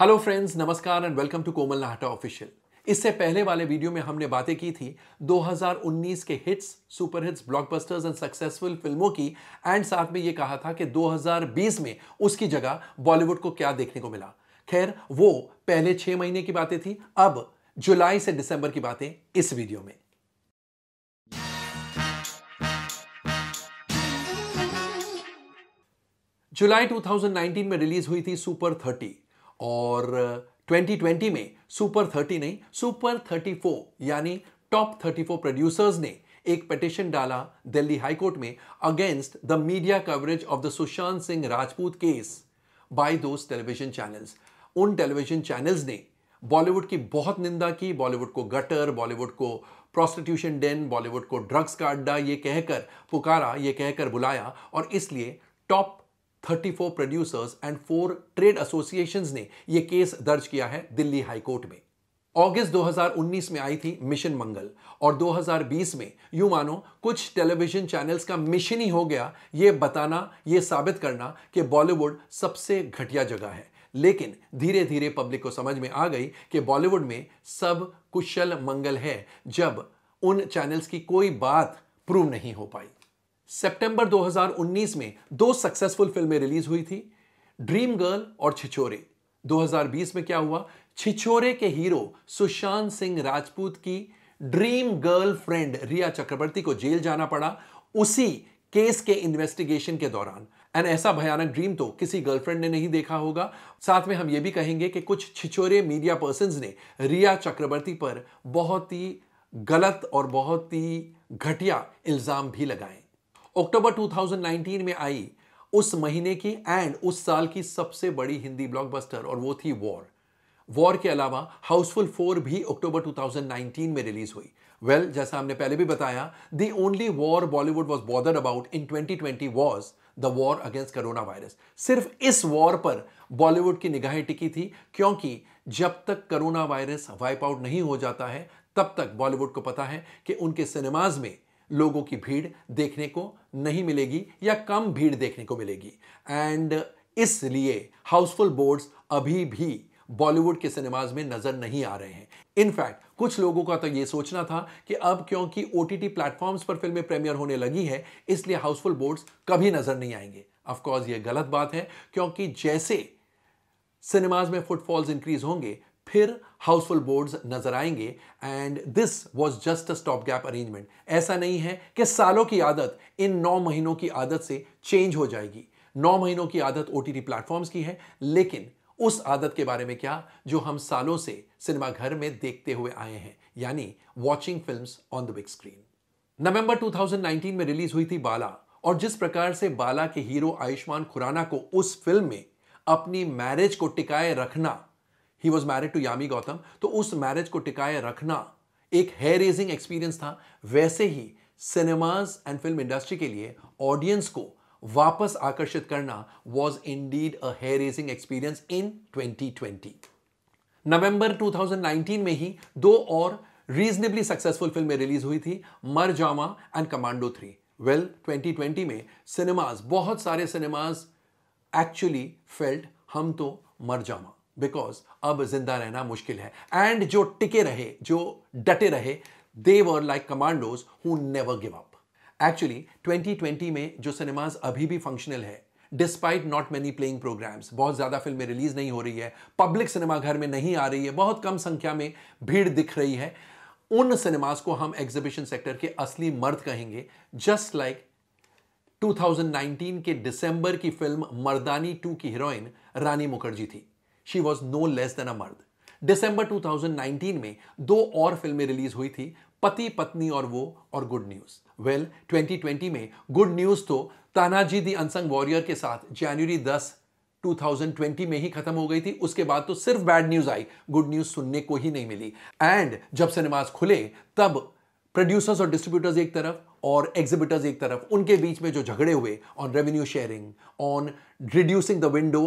Hello friends नमस्कार and welcome to Komal Nahata official इससे पहले वाले वीडियो में हमने बातें की थी 2019 के hits super hits blockbusters and successful फिल्मों की एंड साथ में ये कहा था कि 2020 में उसकी जगह बॉलीवुड को क्या देखने को मिला खैर वो पहले छह महीने की बातें थी अब जुलाई से दिसंबर की बातें इस वीडियो में जुलाई 2019 में रिलीज हुई थी सुपर 30 और 2020 में सुपर 30 नहीं सुपर 34 यानी टॉप 34 प्रोड्यूसर्स ने एक पिटिशन डाला दिल्ली हाईकोर्ट में against the media coverage of the Sushant Singh Rajput case by दो टेलीविजन चैनल्स उन टेलीविजन चैनल्स ने बॉलीवुड की बहुत निंदा की बॉलीवुड को गटर बॉलीवुड को प्रोस्टिट्यूशन डेन बॉलीवुड को ड्रग्स का अड्डा ये कहकर पुकारा ये कहकर बुलाया और इसलिए top 34 producers and four trade association ने यह केस दर्ज किया है दिल्ली हाईकोर्ट में अगस्त 2019 में आई थी मिशन मंगल और 2020 में यू मानो कुछ टेलीविजन चैनल्स का मिशन ही हो गया ये बताना ये साबित करना कि बॉलीवुड सबसे घटिया जगह है लेकिन धीरे धीरे पब्लिक को समझ में आ गई कि बॉलीवुड में सब कुशल मंगल है जब उन चैनल्स की कोई बात प्रूव नहीं हो पाई सितंबर 2019 में दो सक्सेसफुल फिल्में रिलीज हुई थी ड्रीम गर्ल और छिछोरे 2020 में क्या हुआ छिछोरे के हीरो सुशांत सिंह राजपूत की dream girlfriend Rhea Chakraborty को जेल जाना पड़ा उसी केस के इन्वेस्टिगेशन के दौरान एंड ऐसा भयानक ड्रीम तो किसी गर्लफ्रेंड ने नहीं देखा होगा साथ में हम ये भी कहेंगे कि कुछ छिछोरे मीडिया पर्सन ने रिया चक्रवर्ती पर बहुत ही गलत और बहुत ही घटिया इल्जाम भी लगाए अक्टूबर 2019 में आई उस महीने की एंड उस साल की सबसे बड़ी हिंदी ब्लॉकबस्टर और वो थी वॉर वॉर के अलावा हाउसफुल फोर भी अक्टूबर 2019 में रिलीज हुई वेल well, जैसा हमने पहले भी बताया the only war Bollywood was bothered about in 2020 was the war against corona virus सिर्फ इस वॉर पर बॉलीवुड की निगाहें टिकी थी क्योंकि जब तक करोना वायरस वाइप आउट नहीं हो जाता है तब तक बॉलीवुड को पता है कि उनके सिनेमाज में लोगों की भीड़ देखने को नहीं मिलेगी या कम भीड़ देखने को मिलेगी एंड इसलिए हाउसफुल बोर्ड्स अभी भी बॉलीवुड के सिनेमाज में नजर नहीं आ रहे हैं इनफैक्ट कुछ लोगों का तो ये सोचना था कि अब क्योंकि ओ टी टी प्लेटफॉर्म्स पर फिल्में प्रीमियर होने लगी है इसलिए हाउसफुल बोर्ड्स कभी नजर नहीं आएंगे ऑफकोर्स ये गलत बात है क्योंकि जैसे सिनेमाज में फुटफॉल्स इंक्रीज होंगे फिर हाउसफुल बोर्ड्स नजर आएंगे and this was just a stop gap arrangement ऐसा नहीं है कि सालों की आदत इन नौ महीनों की आदत से चेंज हो जाएगी नौ महीनों की आदत ओ टी प्लेटफॉर्म्स की है लेकिन उस आदत के बारे में क्या जो हम सालों से सिनेमाघर में देखते हुए आए हैं यानी watching film on the big screen November 2019 में रिलीज हुई थी बाला और जिस प्रकार से बाला के हीरो आयुष्मान खुराना को उस फिल्म में अपनी मैरिज को टिकाए रखना ही was married to Yami Gautam तो उस मैरिज को टिकाए रखना एक हेयर रेजिंग एक्सपीरियंस था वैसे ही सिनेमाज एंड फिल्म इंडस्ट्री के लिए ऑडियंस को वापस आकर्षित करना was indeed a hair raising experience in 2020। November 2019 में ही दो और रीजनेबली सक्सेसफुल फिल्में रिलीज हुई थी Marjaavaan and commando three well 2020 में सिनेमाज बहुत सारे सिनेमाज एक्चुअली फेल्ट हम तो मर जामा बिकॉज अब जिंदा रहना मुश्किल है एंड जो टिके रहे जो डटे रहे they were like commandos who never give up actually 2020 में जो सिनेमाज अभी भी फंक्शनल है despite not many playing programmes बहुत ज़्यादा फिल्में रिलीज नहीं हो रही है पब्लिक सिनेमा घर में नहीं आ रही है बहुत कम संख्या में भीड़ दिख रही है उन सिनेमाज को हम एग्जीबिशन सेक्टर के असली मर्द कहेंगे जस्ट लाइक like 2019 के दिसंबर की फिल्म मर्दानी 2 की हीरोइन रानी मुखर्जी थी she was no less than a मर्द डिसंबर 2019 में दो और फिल्में रिलीज हुई थी पति पत्नी और वो और गुड न्यूज वेल 2020 में गुड न्यूज तो तानाजी दी अनसंग वॉरियर के साथ जनवरी 10 2020 में ही खत्म हो गई थी उसके बाद तो सिर्फ बैड न्यूज आई गुड न्यूज सुनने को ही नहीं मिली एंड जब सिनेमाज खुले तब प्रोड्यूसर्स और डिस्ट्रीब्यूटर्स एक तरफ और एग्जिबिटर्स एक तरफ उनके बीच में जो झगड़े हुए on revenue sharing on reducing the window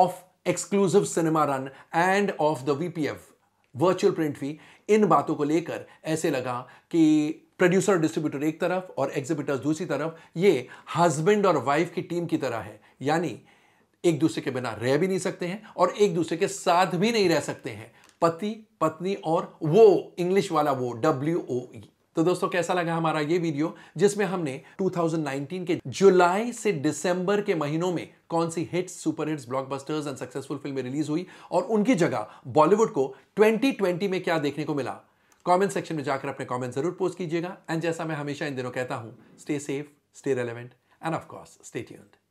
of exclusive cinema run and of the VPF virtual print fee इन बातों को लेकर ऐसे लगा कि प्रोड्यूसर और डिस्ट्रीब्यूटर एक तरफ और एग्जीबिटर्स दूसरी तरफ ये हस्बैंड और वाइफ की टीम की तरह है यानी एक दूसरे के बिना रह भी नहीं सकते हैं और एक दूसरे के साथ भी नहीं रह सकते हैं पति पत्नी और वो इंग्लिश वाला वो डब्ल्यू ओ ई तो दोस्तों कैसा लगा हमारा ये वीडियो जिसमें हमने 2019 के जुलाई से दिसंबर के महीनों में कौन सी hits super hits blockbusters and successful फिल्में रिलीज हुई और उनकी जगह बॉलीवुड को 2020 में क्या देखने को मिला कमेंट सेक्शन में जाकर अपने कमेंट जरूर पोस्ट कीजिएगा एंड जैसा मैं हमेशा इन दिनों कहता हूं stay safe stay relevant and of course state